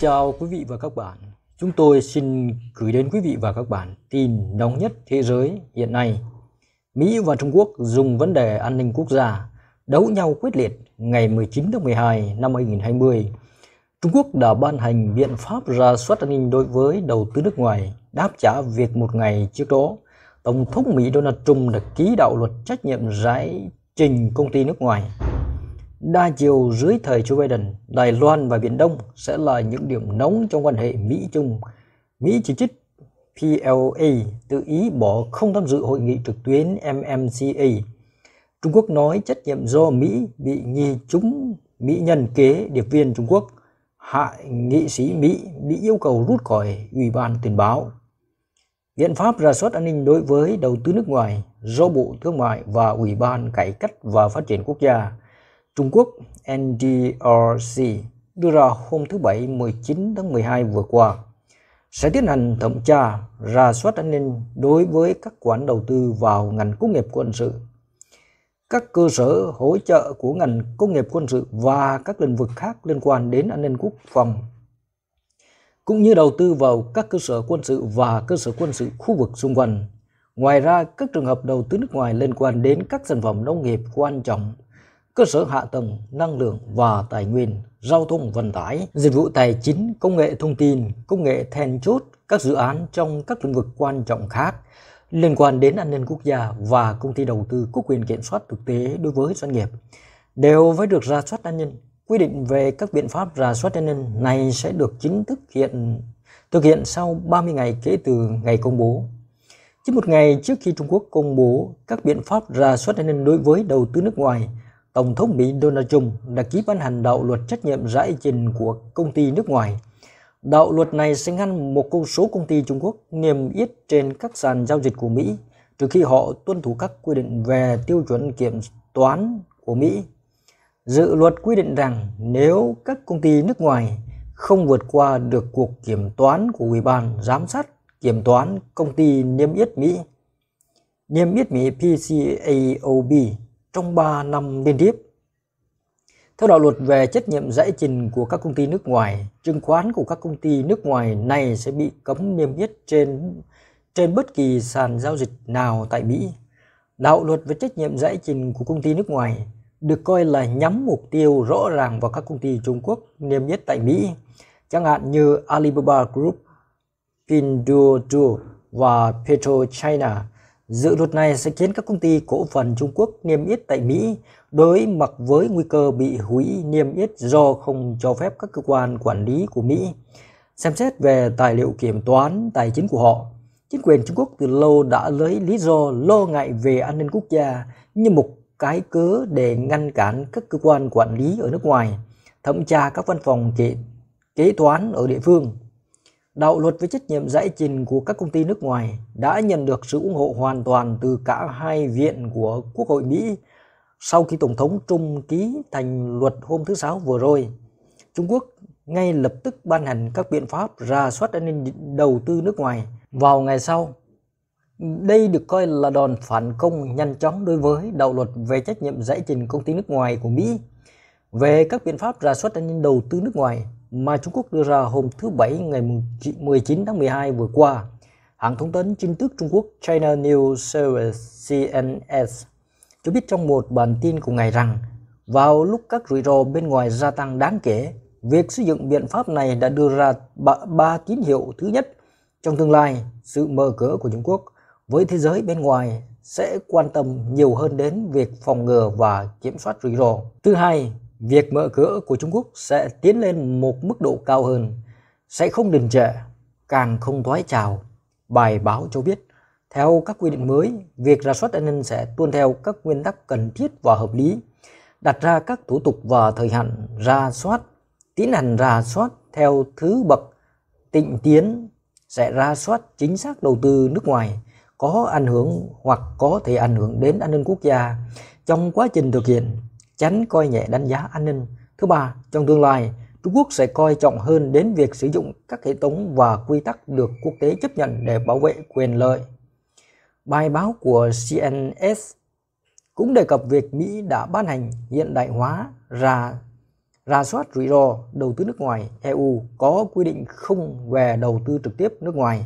chào quý vị và các bạn. Chúng tôi xin gửi đến quý vị và các bạn tin nóng nhất thế giới hiện nay. Mỹ và Trung Quốc dùng vấn đề an ninh quốc gia đấu nhau quyết liệt ngày 19 tháng 12 năm 2020. Trung Quốc đã ban hành biện pháp ra soát an ninh đối với đầu tư nước ngoài đáp trả việc một ngày trước đó. Tổng thống Mỹ Donald Trump đã ký đạo luật trách nhiệm giải trình công ty nước ngoài đa chiều dưới thời Joe Biden, Đài Loan và Biển Đông sẽ là những điểm nóng trong quan hệ Mỹ-Trung. Mỹ chỉ trích PLA tự ý bỏ không tham dự hội nghị trực tuyến MMCA. Trung Quốc nói trách nhiệm do Mỹ bị nghi chúng Mỹ nhân kế điệp viên Trung Quốc Hại nghị sĩ Mỹ bị yêu cầu rút khỏi Ủy ban tuyển báo. Biện Pháp ra soát an ninh đối với đầu tư nước ngoài do Bộ Thương mại và Ủy ban Cải cách và Phát triển Quốc gia – Trung Quốc NDRC đưa ra hôm thứ Bảy 19 tháng 12 vừa qua sẽ tiến hành thẩm tra, ra soát an ninh đối với các khoản đầu tư vào ngành công nghiệp quân sự, các cơ sở hỗ trợ của ngành công nghiệp quân sự và các lĩnh vực khác liên quan đến an ninh quốc phòng, cũng như đầu tư vào các cơ sở quân sự và cơ sở quân sự khu vực xung quanh. Ngoài ra, các trường hợp đầu tư nước ngoài liên quan đến các sản phẩm nông nghiệp quan trọng cơ sở hạ tầng, năng lượng và tài nguyên, giao thông vận tải, dịch vụ tài chính, công nghệ thông tin, công nghệ then chốt, các dự án trong các lĩnh vực quan trọng khác liên quan đến an ninh quốc gia và công ty đầu tư có quyền kiểm soát thực tế đối với doanh nghiệp đều phải được ra soát an ninh. Quy định về các biện pháp ra soát an ninh này sẽ được chính thức hiện thực hiện sau 30 ngày kể từ ngày công bố. Chỉ một ngày trước khi Trung Quốc công bố các biện pháp ra soát an ninh đối với đầu tư nước ngoài, Tổng thống Mỹ Donald Trump đã ký ban hành đạo luật trách nhiệm giải ý trình của công ty nước ngoài. Đạo luật này sẽ ngăn một số công ty Trung Quốc niêm yết trên các sàn giao dịch của Mỹ trừ khi họ tuân thủ các quy định về tiêu chuẩn kiểm toán của Mỹ. Dự luật quy định rằng nếu các công ty nước ngoài không vượt qua được cuộc kiểm toán của Ủy ban giám sát kiểm toán công ty niêm yết Mỹ, niêm yết Mỹ PCAOB trong 3 năm liên tiếp. Theo đạo luật về trách nhiệm giải trình của các công ty nước ngoài, chứng khoán của các công ty nước ngoài này sẽ bị cấm niêm yết trên trên bất kỳ sàn giao dịch nào tại Mỹ. Đạo luật về trách nhiệm giải trình của công ty nước ngoài được coi là nhắm mục tiêu rõ ràng vào các công ty Trung Quốc niêm yết tại Mỹ, chẳng hạn như Alibaba Group, Pinduoduo và PetroChina. China Dự luật này sẽ khiến các công ty cổ phần Trung Quốc niêm yết tại Mỹ đối mặt với nguy cơ bị hủy niêm yết do không cho phép các cơ quan quản lý của Mỹ xem xét về tài liệu kiểm toán tài chính của họ. Chính quyền Trung Quốc từ lâu đã lấy lý do lo ngại về an ninh quốc gia như một cái cớ để ngăn cản các cơ quan quản lý ở nước ngoài thẩm tra các văn phòng kế, kế toán ở địa phương đạo luật với trách nhiệm giải trình của các công ty nước ngoài đã nhận được sự ủng hộ hoàn toàn từ cả hai viện của Quốc hội Mỹ sau khi Tổng thống Trung ký thành luật hôm thứ Sáu vừa rồi. Trung Quốc ngay lập tức ban hành các biện pháp ra soát an ninh đầu tư nước ngoài vào ngày sau. Đây được coi là đòn phản công nhanh chóng đối với đạo luật về trách nhiệm giải trình công ty nước ngoài của Mỹ về các biện pháp ra soát an ninh đầu tư nước ngoài mà Trung Quốc đưa ra hôm thứ Bảy ngày 19 tháng 12 vừa qua. Hãng thông tấn chính thức Trung Quốc China News Service CNS cho biết trong một bản tin của ngày rằng vào lúc các rủi ro bên ngoài gia tăng đáng kể, việc sử dụng biện pháp này đã đưa ra ba, ba tín hiệu thứ nhất. Trong tương lai, sự mở cửa của Trung Quốc với thế giới bên ngoài sẽ quan tâm nhiều hơn đến việc phòng ngừa và kiểm soát rủi ro. Thứ hai, việc mở cửa của Trung Quốc sẽ tiến lên một mức độ cao hơn, sẽ không đình trệ, càng không thoái trào. Bài báo cho biết, theo các quy định mới, việc ra soát an ninh sẽ tuân theo các nguyên tắc cần thiết và hợp lý, đặt ra các thủ tục và thời hạn ra soát, tiến hành ra soát theo thứ bậc tịnh tiến sẽ ra soát chính xác đầu tư nước ngoài có ảnh hưởng hoặc có thể ảnh hưởng đến an ninh quốc gia trong quá trình thực hiện tránh coi nhẹ đánh giá an ninh. Thứ ba, trong tương lai, Trung Quốc sẽ coi trọng hơn đến việc sử dụng các hệ thống và quy tắc được quốc tế chấp nhận để bảo vệ quyền lợi. Bài báo của CNS cũng đề cập việc Mỹ đã ban hành hiện đại hóa ra ra soát rủi ro đầu tư nước ngoài EU có quy định không về đầu tư trực tiếp nước ngoài.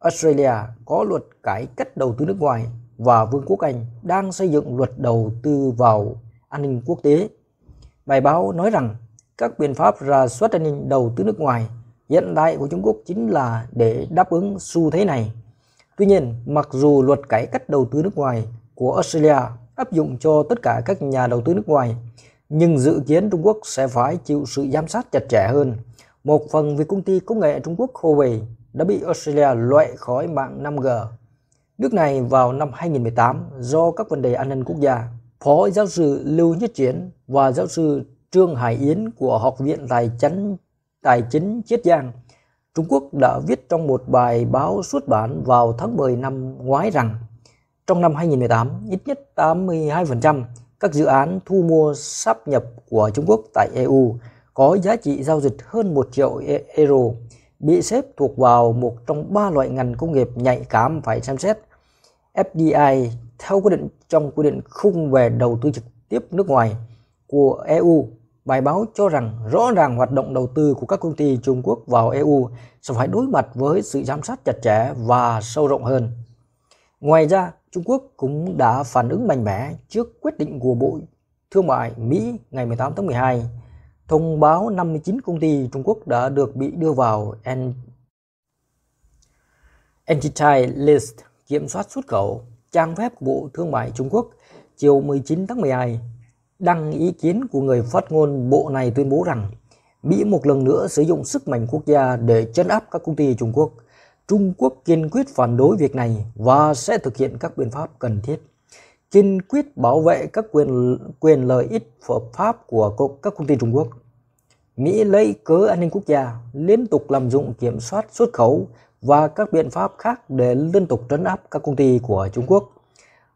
Australia có luật cải cách đầu tư nước ngoài và Vương quốc Anh đang xây dựng luật đầu tư vào an ninh quốc tế. Bài báo nói rằng các biện pháp rà soát an ninh đầu tư nước ngoài hiện đại của Trung Quốc chính là để đáp ứng xu thế này. Tuy nhiên, mặc dù luật cải cách đầu tư nước ngoài của Australia áp dụng cho tất cả các nhà đầu tư nước ngoài, nhưng dự kiến Trung Quốc sẽ phải chịu sự giám sát chặt chẽ hơn. Một phần vì công ty công nghệ Trung Quốc Huawei đã bị Australia loại khỏi mạng 5G. Nước này vào năm 2018 do các vấn đề an ninh quốc gia. Phó giáo sư Lưu Nhất Chiến và giáo sư Trương Hải Yến của Học viện Tài chính, Tài chính Chiết Giang, Trung Quốc đã viết trong một bài báo xuất bản vào tháng 10 năm ngoái rằng trong năm 2018, ít nhất 82% các dự án thu mua sáp nhập của Trung Quốc tại EU có giá trị giao dịch hơn 1 triệu e, euro bị xếp thuộc vào một trong ba loại ngành công nghiệp nhạy cảm phải xem xét. FDI theo quy định trong quy định khung về đầu tư trực tiếp nước ngoài của EU. Bài báo cho rằng rõ ràng hoạt động đầu tư của các công ty Trung Quốc vào EU sẽ phải đối mặt với sự giám sát chặt chẽ và sâu rộng hơn. Ngoài ra, Trung Quốc cũng đã phản ứng mạnh mẽ trước quyết định của Bộ Thương mại Mỹ ngày 18 tháng 12. Thông báo 59 công ty Trung Quốc đã được bị đưa vào Entity List kiểm soát xuất khẩu trang web Bộ Thương mại Trung Quốc chiều 19 tháng 12 đăng ý kiến của người phát ngôn bộ này tuyên bố rằng Mỹ một lần nữa sử dụng sức mạnh quốc gia để chấn áp các công ty Trung Quốc. Trung Quốc kiên quyết phản đối việc này và sẽ thực hiện các biện pháp cần thiết. Kiên quyết bảo vệ các quyền quyền lợi ích hợp pháp của các công ty Trung Quốc. Mỹ lấy cớ an ninh quốc gia liên tục làm dụng kiểm soát xuất khẩu và các biện pháp khác để liên tục trấn áp các công ty của Trung Quốc,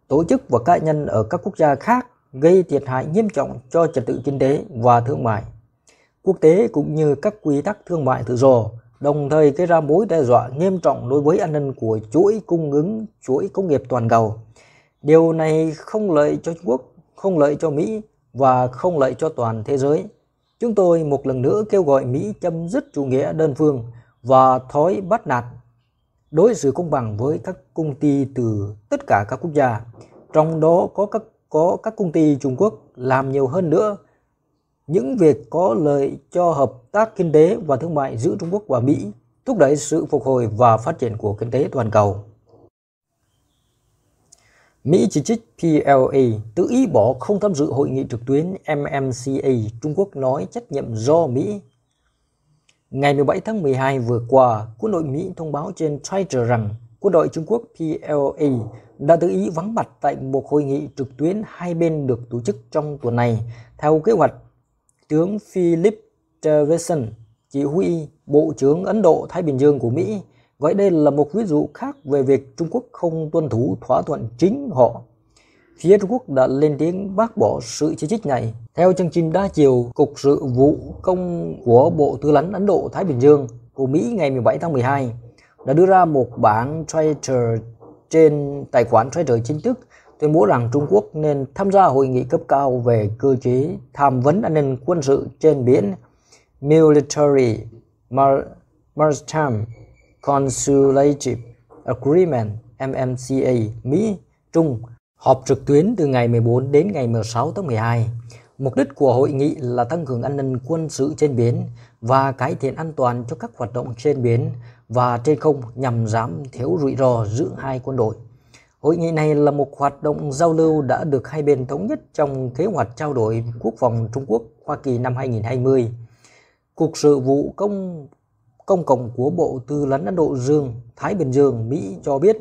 tổ chức và cá nhân ở các quốc gia khác gây thiệt hại nghiêm trọng cho trật tự kinh tế và thương mại quốc tế cũng như các quy tắc thương mại tự do, đồng thời gây ra mối đe dọa nghiêm trọng đối với an ninh của chuỗi cung ứng chuỗi công nghiệp toàn cầu. Điều này không lợi cho Trung Quốc, không lợi cho Mỹ và không lợi cho toàn thế giới. Chúng tôi một lần nữa kêu gọi Mỹ chấm dứt chủ nghĩa đơn phương và thói bắt nạt đối xử công bằng với các công ty từ tất cả các quốc gia, trong đó có các có các công ty Trung Quốc làm nhiều hơn nữa những việc có lợi cho hợp tác kinh tế và thương mại giữa Trung Quốc và Mỹ, thúc đẩy sự phục hồi và phát triển của kinh tế toàn cầu. Mỹ chỉ trích PLA tự ý bỏ không tham dự hội nghị trực tuyến MMCA Trung Quốc nói trách nhiệm do Mỹ Ngày 17 tháng 12 vừa qua, quân đội Mỹ thông báo trên Twitter rằng quân đội Trung Quốc PLA đã tự ý vắng mặt tại một hội nghị trực tuyến hai bên được tổ chức trong tuần này. Theo kế hoạch, tướng Philip Davidson, chỉ huy Bộ trưởng Ấn Độ Thái Bình Dương của Mỹ, gọi đây là một ví dụ khác về việc Trung Quốc không tuân thủ thỏa thuận chính họ phía Trung Quốc đã lên tiếng bác bỏ sự chỉ trích này. Theo chương trình đa chiều, Cục sự vụ công của Bộ Tư lãnh Ấn Độ-Thái Bình Dương của Mỹ ngày 17 tháng 12 đã đưa ra một bản Twitter trên tài khoản Twitter chính thức tuyên bố rằng Trung Quốc nên tham gia hội nghị cấp cao về cơ chế tham vấn an ninh quân sự trên biển Military Maritime Consultative Agreement MMCA Mỹ Trung họp trực tuyến từ ngày 14 đến ngày 16 tháng 12. Mục đích của hội nghị là tăng cường an ninh quân sự trên biển và cải thiện an toàn cho các hoạt động trên biển và trên không nhằm giảm thiếu rủi ro giữa hai quân đội. Hội nghị này là một hoạt động giao lưu đã được hai bên thống nhất trong kế hoạch trao đổi quốc phòng Trung Quốc Hoa Kỳ năm 2020. Cục sự vụ công công cộng của Bộ Tư lệnh Ấn Độ Dương Thái Bình Dương Mỹ cho biết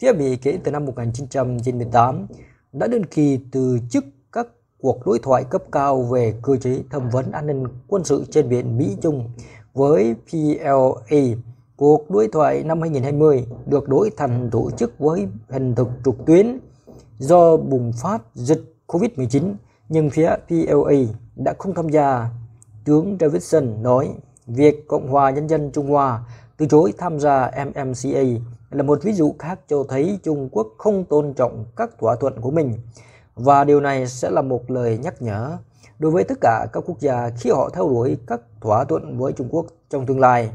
Phía Mỹ kể từ năm 1998 đã đơn kỳ từ chức các cuộc đối thoại cấp cao về cơ chế thẩm vấn an ninh quân sự trên biển Mỹ-Trung với PLA. Cuộc đối thoại năm 2020 được đổi thành tổ chức với hình thức trực tuyến do bùng phát dịch COVID-19, nhưng phía PLA đã không tham gia. Tướng Davidson nói, việc Cộng hòa Nhân dân Trung Hoa từ chối tham gia MMCA là một ví dụ khác cho thấy Trung Quốc không tôn trọng các thỏa thuận của mình và điều này sẽ là một lời nhắc nhở đối với tất cả các quốc gia khi họ theo đuổi các thỏa thuận với Trung Quốc trong tương lai.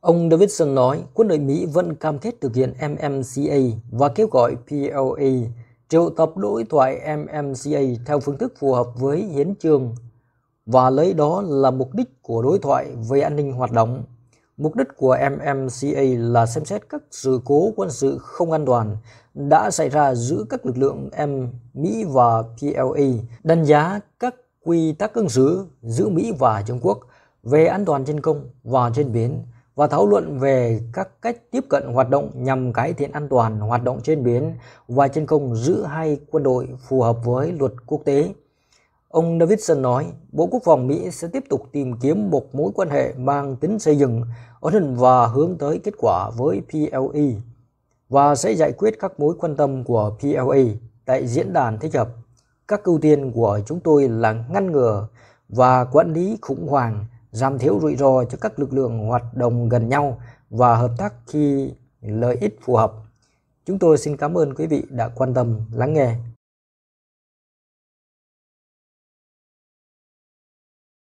Ông Davidson nói quân đội Mỹ vẫn cam kết thực hiện MMCA và kêu gọi PLA triệu tập đối thoại MMCA theo phương thức phù hợp với hiến chương và lấy đó là mục đích của đối thoại về an ninh hoạt động. Mục đích của MMCA là xem xét các sự cố quân sự không an toàn đã xảy ra giữa các lực lượng M, Mỹ và PLA, đánh giá các quy tắc ứng xử giữa Mỹ và Trung Quốc về an toàn trên không và trên biển và thảo luận về các cách tiếp cận hoạt động nhằm cải thiện an toàn hoạt động trên biển và trên không giữa hai quân đội phù hợp với luật quốc tế Ông Davidson nói, Bộ Quốc phòng Mỹ sẽ tiếp tục tìm kiếm một mối quan hệ mang tính xây dựng, ổn định và hướng tới kết quả với PLE và sẽ giải quyết các mối quan tâm của PLE tại diễn đàn thích hợp. Các ưu tiên của chúng tôi là ngăn ngừa và quản lý khủng hoảng, giảm thiểu rủi ro cho các lực lượng hoạt động gần nhau và hợp tác khi lợi ích phù hợp. Chúng tôi xin cảm ơn quý vị đã quan tâm lắng nghe.